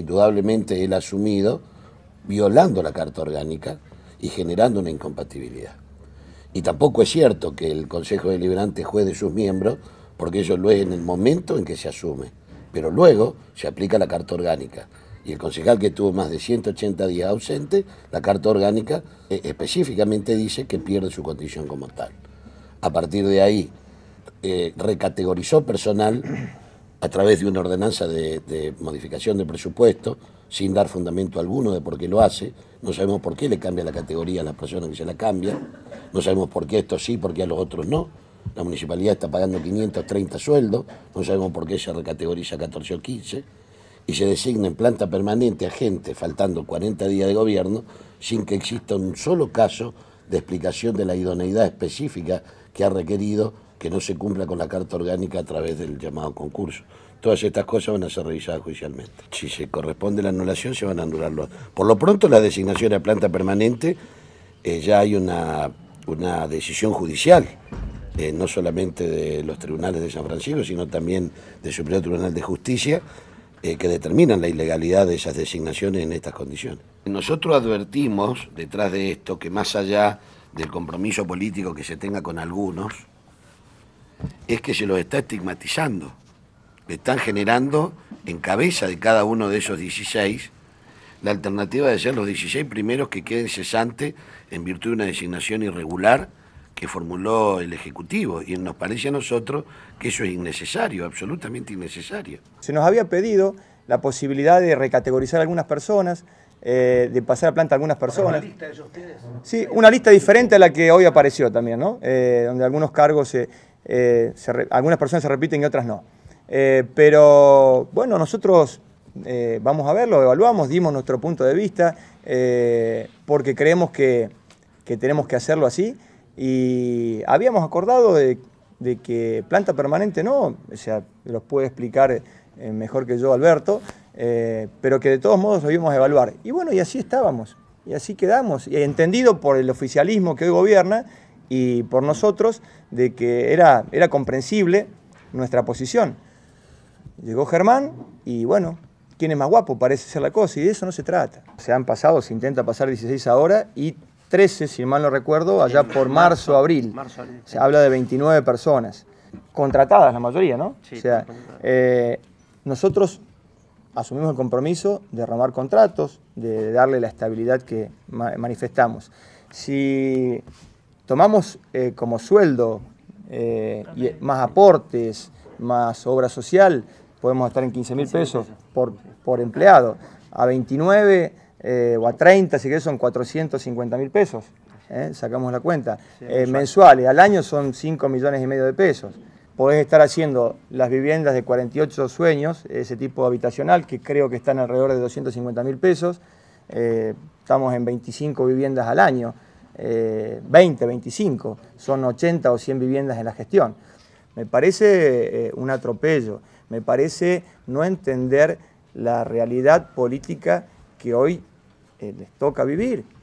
indudablemente él ha asumido, violando la Carta Orgánica y generando una incompatibilidad. Y tampoco es cierto que el Consejo Deliberante juegue de sus miembros, porque ellos lo es en el momento en que se asume. Pero luego se aplica la Carta Orgánica. Y el concejal que tuvo más de 180 días ausente, la Carta Orgánica eh, específicamente dice que pierde su condición como tal. A partir de ahí, eh, recategorizó personal a través de una ordenanza de, modificación de presupuesto, sin dar fundamento alguno de por qué lo hace, no sabemos por qué le cambia la categoría a las personas que se la cambian, no sabemos por qué esto sí, por qué a los otros no, la municipalidad está pagando 530 sueldos, no sabemos por qué se recategoriza 14 o 15, y se designa en planta permanente a gente faltando 40 días de gobierno sin que exista un solo caso de explicación de la idoneidad específica que ha requerido que no se cumpla con la carta orgánica a través del llamado concurso. Todas estas cosas van a ser revisadas judicialmente. Si se corresponde la anulación, se van a anular Por lo pronto, la designación a planta permanente, eh, ya hay una, una decisión judicial eh, no solamente de los tribunales de San Francisco, sino también del Superior Tribunal de Justicia, eh, que determinan la ilegalidad de esas designaciones en estas condiciones. Nosotros advertimos detrás de esto que más allá del compromiso político que se tenga con algunos, es que se los está estigmatizando. Le están generando en cabeza de cada uno de esos 16 la alternativa de ser los 16 primeros que queden cesantes en virtud de una designación irregular que formuló el Ejecutivo. Y nos parece a nosotros que eso es innecesario, absolutamente innecesario. Se nos había pedido la posibilidad de recategorizar algunas personas, eh, de pasar a planta a algunas personas. ¿Una lista de ellos, ustedes? Sí, una lista diferente a la que hoy apareció también, ¿no? Eh, donde algunos cargos se... Eh, algunas personas se repiten y otras no. Eh, pero bueno, nosotros eh, vamos a verlo, evaluamos, dimos nuestro punto de vista, porque creemos que, que, tenemos que hacerlo así. Y habíamos acordado de, que planta permanente no, o sea, los puede explicar mejor que yo Alberto, pero que de todos modos lo íbamos a evaluar. Y bueno, y así estábamos, y así quedamos, y entendido por el oficialismo que hoy gobierna, y por nosotros de que era, era comprensible nuestra posición. Llegó Germán y bueno, ¿quién es más guapo? Parece ser la cosa y de eso no se trata. Se han pasado, se intenta pasar 16 ahora y 13, si mal no recuerdo, allá por marzo, abril. Se habla de 29 personas, contratadas la mayoría, ¿no? Sí, o sea, eh, nosotros asumimos el compromiso de renovar contratos, de darle la estabilidad que manifestamos. Si tomamos eh, como sueldo eh, y más aportes, más obra social, podemos estar en 15 mil pesos por, empleado. A 29 eh, o a 30, si querés, son 450 mil pesos. Sacamos la cuenta. mensuales, al año son 5 millones y medio de pesos. Podés estar haciendo las viviendas de 48 sueños, ese tipo habitacional, que creo que están alrededor de 250 mil pesos. estamos en 25 viviendas al año. 20, eh, 25, son 80 o 100 viviendas en la gestión. Me parece eh, un atropello, me parece no entender la realidad política que hoy eh, les toca vivir.